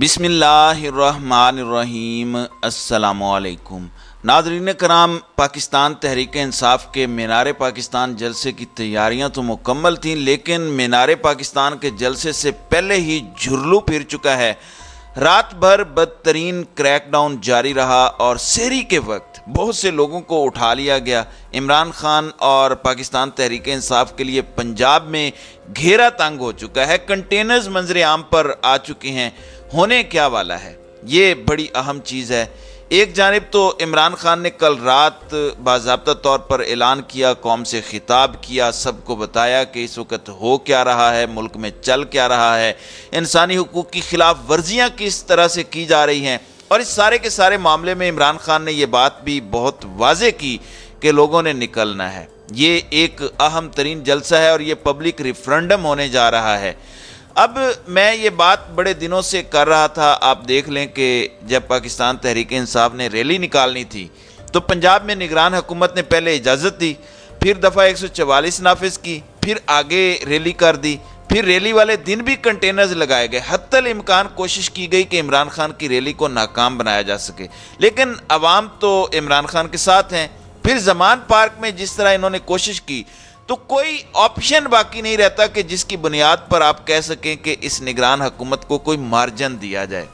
बिसमीम अल्लाम नाजरीन कराम पाकिस्तान तहरीक इंसाफ के मीनार पाकिस्तान जलसे की तैयारियां तो मुकम्मल थीं लेकिन मीनार पाकिस्तान के जलसे से पहले ही झुरलू फिर चुका है रात भर बदतरीन क्रैकडाउन जारी रहा और शहरी के वक्त बहुत से लोगों को उठा लिया गया इमरान खान और पाकिस्तान तहरीक इंसाफ के लिए पंजाब में घेरा तंग हो चुका है कंटेनर्स मंजर आम पर आ चुके हैं होने क्या वाला है ये बड़ी अहम चीज़ है एक जानब तो इमरान खान ने कल रात बाबा तौर पर ऐलान किया कौम से ख़िताब किया सबको बताया कि इस वक्त हो क्या रहा है मुल्क में चल क्या रहा है इंसानी हकूक़ की ख़िलाफ़ वर्जियाँ किस तरह से की जा रही हैं और इस सारे के सारे मामले में इमरान खान ने यह बात भी बहुत वाज की कि लोगों ने निकलना है ये एक अहम तरीन जलसा है और ये पब्लिक रिफ्रेंडम होने जा रहा है अब मैं ये बात बड़े दिनों से कर रहा था आप देख लें कि जब पाकिस्तान तहरीक इंसाफ ने रैली निकालनी थी तो पंजाब में निगरान हुकूमत ने पहले इजाज़त दी फिर दफ़ा एक सौ चवालीस नाफिज की फिर आगे रैली कर दी फिर रैली वाले दिन भी कंटेनर्स लगाए गए हत्तल इम्कान कोशिश की गई कि इमरान खान की रैली को नाकाम बनाया जा सके लेकिन अवाम तो इमरान खान के साथ हैं फिर जमान पार्क में जिस तरह इन्होंने कोशिश की तो कोई ऑप्शन बाकी नहीं रहता कि जिसकी बुनियाद पर आप कह सकें कि इस निगरान हुकूमत को कोई मार्जन दिया जाए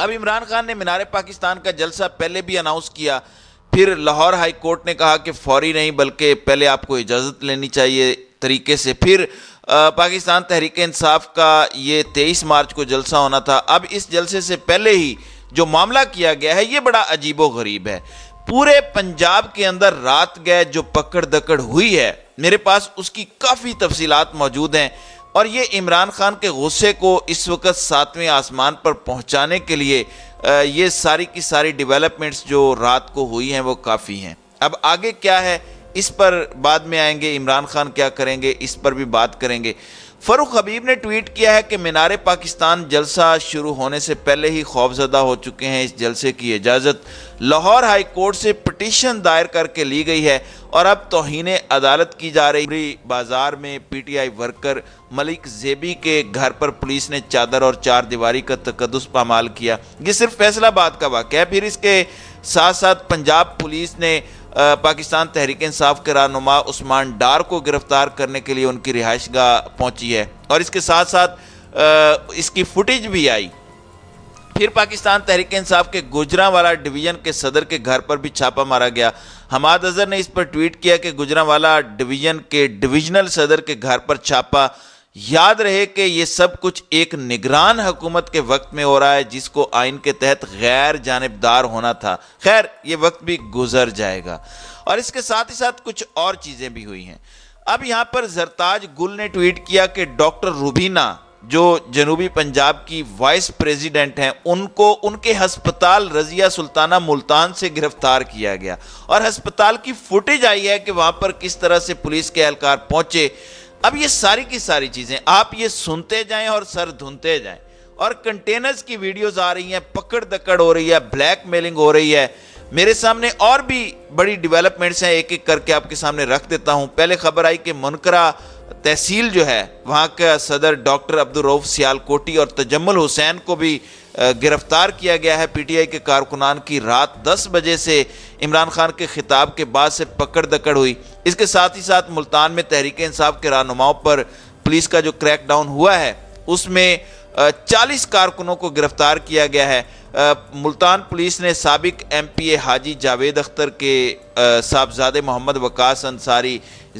अब इमरान खान ने मीनार पाकिस्तान का जलसा पहले भी अनाउंस किया फिर लाहौर हाई कोर्ट ने कहा कि फौरी नहीं बल्कि पहले आपको इजाज़त लेनी चाहिए तरीके से फिर पाकिस्तान तहरीक इंसाफ का ये तेईस मार्च को जलसा होना था अब इस जलसे से पहले ही जो मामला किया गया है ये बड़ा अजीबो गरीब है पूरे पंजाब के अंदर रात गए जो पकड़ दकड़ हुई है मेरे पास उसकी काफ़ी तफसीत मौजूद हैं और ये इमरान खान के गुस्से को इस वक्त सातवें आसमान पर पहुंचाने के लिए ये सारी की सारी डेवलपमेंट्स जो रात को हुई हैं वो काफ़ी हैं अब आगे क्या है इस पर बाद में आएंगे इमरान खान क्या करेंगे इस पर भी बात करेंगे फरूख हबीब ने ट्वीट किया है कि मीनार पाकिस्तान जलसा शुरू होने से पहले ही खौफजदा हो चुके हैं इस जलसे की इजाज़त लाहौर हाई कोर्ट से पटिशन दायर करके ली गई है और अब तोहन अदालत की जा रही बाजार में पीटीआई वर्कर मलिक जेबी के घर पर पुलिस ने चादर और चार दीवारी का तकदस पामाल किया ये सिर्फ फैसलाबाद का वाक़ है फिर इसके साथ साथ पंजाब पुलिस ने पाकिस्तान तहरीक इंसाफ के रहनुमा उस्मान डार को गिरफ्तार करने के लिए उनकी रिहाइश गाह पहुँची है और इसके साथ साथ इसकी फुटेज भी आई फिर पाकिस्तान तहरीक इंसाफ के गुजरावाला डिवीज़न के सदर के घर पर भी छापा मारा गया हमाद अजहर ने इस पर ट्वीट किया कि गुजरावाला डिवीज़न के डिवीजनल सदर के घर पर छापा याद रहे कि यह सब कुछ एक निगरान हुकूमत के वक्त में हो रहा है जिसको आइन के तहत गैर जानबदार होना था खैर यह वक्त भी गुजर जाएगा और इसके साथ ही साथ कुछ और चीज़ें भी हुई हैं अब यहां पर जरताज गुल ने ट्वीट किया कि डॉक्टर रूबीना जो जनूबी पंजाब की वाइस प्रेसिडेंट हैं उनको उनके हस्पताल रजिया सुल्ताना मुल्तान से गिरफ्तार किया गया और हस्पताल की फुटेज आई है कि वहां पर किस तरह से पुलिस के एहलकार पहुंचे अब ये सारी की सारी चीजें आप ये सुनते जाएं और सर धुनते जाएं और कंटेनर्स की वीडियोस आ रही हैं पकड़ दकड़ हो रही है ब्लैक मेलिंग हो रही है मेरे सामने और भी बड़ी डेवलपमेंट्स हैं एक एक करके आपके सामने रख देता हूं पहले खबर आई कि मुनकरा तहसील जो है वहाँ का सदर डॉक्टर अब्दुल सियाल सियालकोटी और तजम्मल हुसैन को भी गिरफ्तार किया गया है पीटीआई के कारकुनान की रात 10 बजे से इमरान खान के खिताब के बाद से पकड़ दकड़ हुई इसके साथ ही साथ मुल्तान में तहरीक इंसाफ के रहनुमाओं पर पुलिस का जो क्रैक डाउन हुआ है उसमें चालीस कारकुनों को गिरफ्तार किया गया है मुल्तान पुलिस ने सबक M P A Haji Javed Akhtar के साहबजादे मोहम्मद वकास अंसारी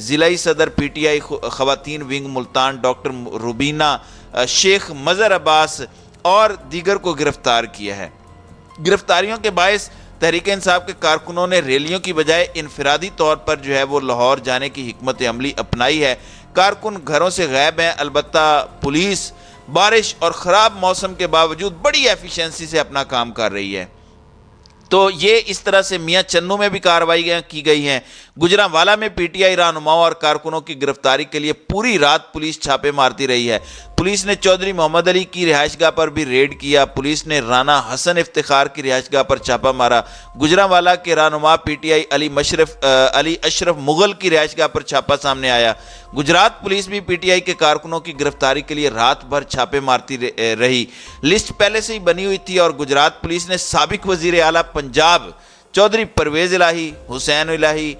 ज़िला सदर पी टी आई ख़वान विंग मुल्तान डॉक्टर रुबीना शेख मज़र अब्बास और दीगर को गिरफ़्तार किया है गिरफ्तारियों के बायस तहरीक इंसाफ के कारकुनों ने रैलियों की बजाय इनफरादी तौर पर जो है वो लाहौर जाने की हमत अमली अपनाई है कारकुन घरों से गायब हैं अलबत् पुलिस बारिश और ख़राब मौसम के बावजूद बड़ी एफिशेंसी से अपना काम कर रही है तो ये इस तरह से मियाँ चन्नू में भी कार्रवाई की गई हैं गुजरावाला में पीटीआई रहनुमाओं और कारकुनों की गिरफ्तारी के लिए पूरी रात पुलिस छापे मारती रही है पुलिस ने चौधरी मोहम्मद अली की रिहाइशगाह पर भी रेड किया पुलिस ने राना हसन इफ्तार की रिहाइशगाह पर छापा मारा गुजरावाला के रहनुमा पीटीआई अली मशरफ अली अशरफ मुगल की रिहाइशगाह पर छापा सामने आया गुजरात पुलिस भी पीटीआई के कारकुनों की गिरफ्तारी के लिए रात भर छापे मारती रही लिस्ट पहले से ही बनी हुई थी और गुजरात पुलिस ने सबक वजीर आला पंजाब चौधरी परवेज़ इलाही हुसैन इलाही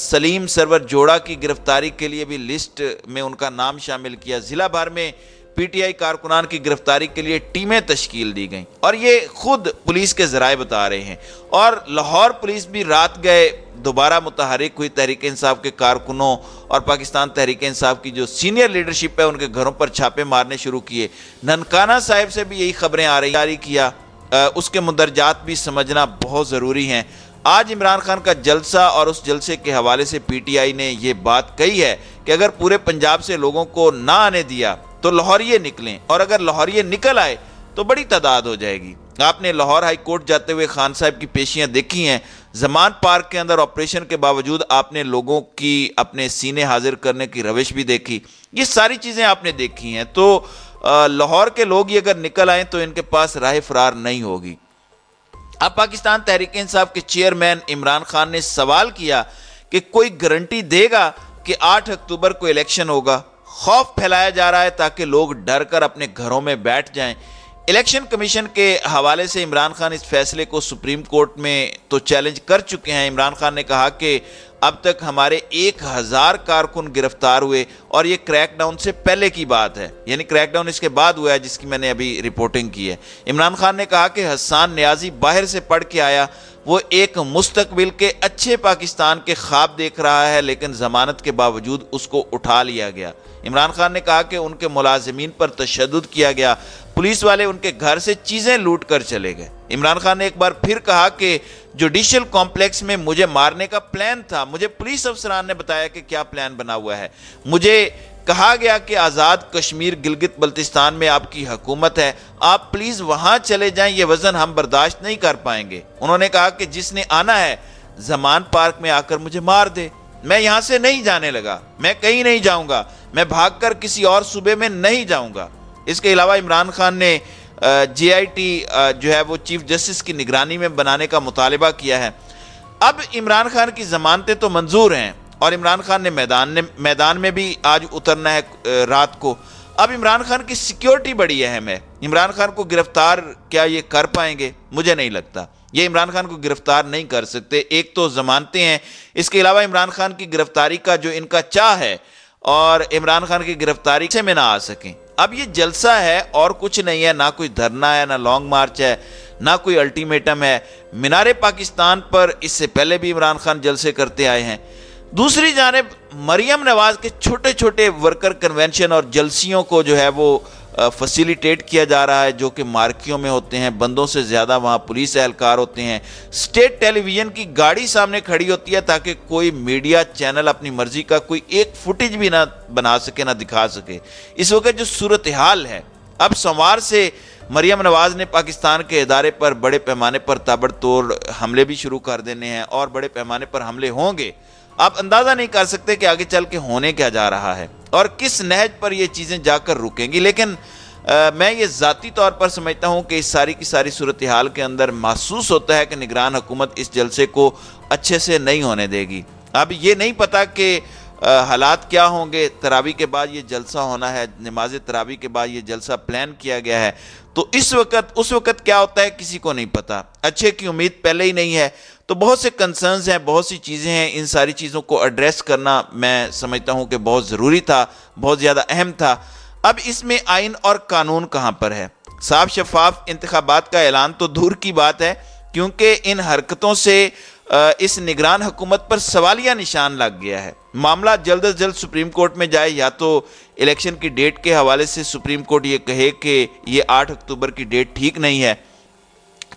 सलीम सरवर जोड़ा की गिरफ्तारी के लिए भी लिस्ट में उनका नाम शामिल किया ज़िला भर में पीटीआई कारकुनान की गिरफ्तारी के लिए टीमें तश्कील दी गई और ये खुद पुलिस के जराए बता रहे हैं और लाहौर पुलिस भी रात गए दोबारा मुतहरक हुई तहरीक इंसाफ के कारकुनों और पाकिस्तान तहरीक इंसाफ की जो सीनियर लीडरशिप है उनके घरों पर छापे मारने शुरू किए ननकाना साहिब से भी यही खबरें आ रही जारी किया उसके मंदरजात भी समझना बहुत ज़रूरी हैं आज इमरान खान का जलसा और उस जलसे के हवाले से पीटीआई ने ये बात कही है कि अगर पूरे पंजाब से लोगों को ना आने दिया तो लाहौरिए निकलें और अगर लाहौरिए निकल आए तो बड़ी तादाद हो जाएगी आपने लाहौर हाई कोर्ट जाते हुए खान साहब की पेशियां देखी हैं जमान पार्क के अंदर ऑपरेशन के बावजूद आपने लोगों की अपने सीने हाजिर करने की रविश भी देखी ये सारी चीज़ें आपने देखी हैं तो लाहौर के लोग ही अगर निकल आए तो इनके पास राह फरार नहीं होगी अब पाकिस्तान तहरीक इंसाफ के चेयरमैन इमरान खान ने सवाल किया कि कोई गारंटी देगा कि 8 अक्टूबर को इलेक्शन होगा खौफ फैलाया जा रहा है ताकि लोग डर कर अपने घरों में बैठ जाएं इलेक्शन कमीशन के हवाले से इमरान खान इस फैसले को सुप्रीम कोर्ट में तो चैलेंज कर चुके हैं इमरान खान ने कहा कि अब तक हमारे एक हज़ार कारकुन गिरफ्तार हुए और ये क्रैकडाउन से पहले की बात है यानी क्रैकडाउन इसके बाद हुआ है जिसकी मैंने अभी रिपोर्टिंग की है इमरान खान ने कहा कि हसान न्याजी बाहर से पढ़ के आया वो एक मुस्तबिल के अच्छे पाकिस्तान के ख्वाब देख रहा है लेकिन ज़मानत के बावजूद उसको उठा लिया गया इमरान खान ने कहा कि उनके मुलाजमीन पर तशद किया गया पुलिस वाले उनके घर से चीज़ें लूट कर चले गए इमरान खान ने एक बार फिर कहा कि जुडिशियल कॉम्प्लेक्स में मुझे मारने का प्लान था मुझे पुलिस अफसरान ने बताया कि क्या प्लान बना हुआ है मुझे कहा गया कि आज़ाद कश्मीर गिलगित बल्तिस्तान में आपकी हकूमत है आप प्लीज़ वहां चले जाएं ये वज़न हम बर्दाश्त नहीं कर पाएंगे उन्होंने कहा कि जिसने आना है जमान पार्क में आकर मुझे मार दे मैं यहाँ से नहीं जाने लगा मैं कहीं नहीं जाऊंगा मैं भागकर किसी और सूबे में नहीं जाऊँगा इसके अलावा इमरान खान ने टी जो है वो चीफ जस्टिस की निगरानी में बनाने का मुतालबा किया है अब इमरान खान की जमानतें तो मंजूर हैं और इमरान खान ने मैदान ने मैदान में भी आज उतरना है रात को अब इमरान खान की सिक्योरिटी बड़ी अहम है इमरान खान को गिरफ्तार क्या ये कर पाएंगे मुझे नहीं लगता ये इमरान खान को गिरफ्तार नहीं कर सकते एक तो जमानते हैं इसके अलावा इमरान खान की गिरफ्तारी का जो इनका चाह है और इमरान खान की गिरफ्तारी से मैं ना आ सकें अब ये जलसा है और कुछ नहीं है ना कोई धरना है ना लॉन्ग मार्च है ना कोई अल्टीमेटम है मीनारे पाकिस्तान पर इससे पहले भी इमरान खान जलसे करते आए हैं दूसरी जानब मरियम नवाज के छोटे छोटे वर्कर कन्वेंशन और जलसियों को जो है वो फैसिलिटेट किया जा रहा है जो कि मार्कियों में होते हैं बंदों से ज़्यादा वहाँ पुलिस एहलकार होते हैं स्टेट टेलीविज़न की गाड़ी सामने खड़ी होती है ताकि कोई मीडिया चैनल अपनी मर्ज़ी का कोई एक फुटेज भी ना बना सके ना दिखा सके इस वक्त जो सूरत हाल है अब सोमवार से मरियम नवाज़ ने पाकिस्तान के इदारे पर बड़े पैमाने पर ताबड़तोड़ हमले भी शुरू कर देने हैं और बड़े पैमाने पर हमले होंगे आप अंदाज़ा नहीं कर सकते कि आगे चल के होने क्या जा रहा है और किस नहज पर ये चीज़ें जाकर रुकेंगी लेकिन आ, मैं ये ज़ाती तौर पर समझता हूँ कि इस सारी की सारी सूरत हाल के अंदर महसूस होता है कि निगरान हुकूमत इस जलसे को अच्छे से नहीं होने देगी अब ये नहीं पता कि हालात क्या होंगे तरावी के बाद ये जलसा होना है नमाज तरावी के बाद ये जलसा प्लान किया गया है तो इस वक्त उस वक्त क्या होता है किसी को नहीं पता अच्छे की उम्मीद पहले ही नहीं है तो बहुत से कंसर्न्स हैं बहुत सी चीज़ें हैं इन सारी चीज़ों को एड्रेस करना मैं समझता हूँ कि बहुत ज़रूरी था बहुत ज़्यादा अहम था अब इसमें आइन और कानून कहाँ पर है साफ शफाफ इंतबात का ऐलान तो दूर की बात है क्योंकि इन हरकतों से इस निगरान हुकूमत पर सवालिया निशान लग गया है मामला जल्द अज जल्द सुप्रीम कोर्ट में जाए या तो इलेक्शन की डेट के हवाले से सुप्रीम कोर्ट ये कहे कि ये आठ अक्टूबर की डेट ठीक नहीं है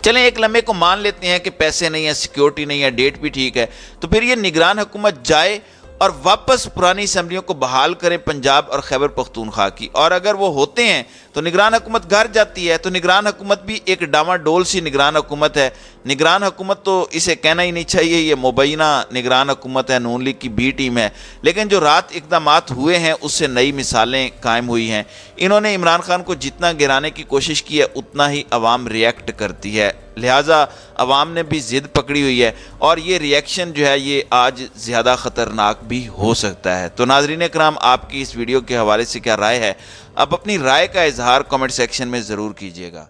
चलें एक लम्हे को मान लेते हैं कि पैसे नहीं है सिक्योरिटी नहीं है डेट भी ठीक है तो फिर ये निगरान हुकूमत जाए और वापस पुरानी असम्बलियों को बहाल करें पंजाब और खैबर पख्तूनख्वा की और अगर वो होते हैं तो निगरान हुकूमत घर जाती है तो निगरान हुकूमत भी एक डामाडोल सी निगरान हुकूमत है निगरान हुकूमत तो इसे कहना ही नहीं चाहिए ये मुबैना निगरान हुकूमत है नून लीग की बी टीम है लेकिन जो रात इकदाम हुए हैं उससे नई मिसालें कायम हुई हैं इन्होंने इमरान खान को जितना गिराने की कोशिश की है उतना ही अवाम रिएक्ट करती है लिहाजा अवाम ने भी ज़िद पकड़ी हुई है और ये रिएक्शन जो है ये आज ज़्यादा ख़तरनाक भी हो सकता है तो नाजरीन कराम आपकी इस वीडियो के हवाले से क्या राय है आप अपनी राय का इजहार कमेंट सेक्शन में ज़रूर कीजिएगा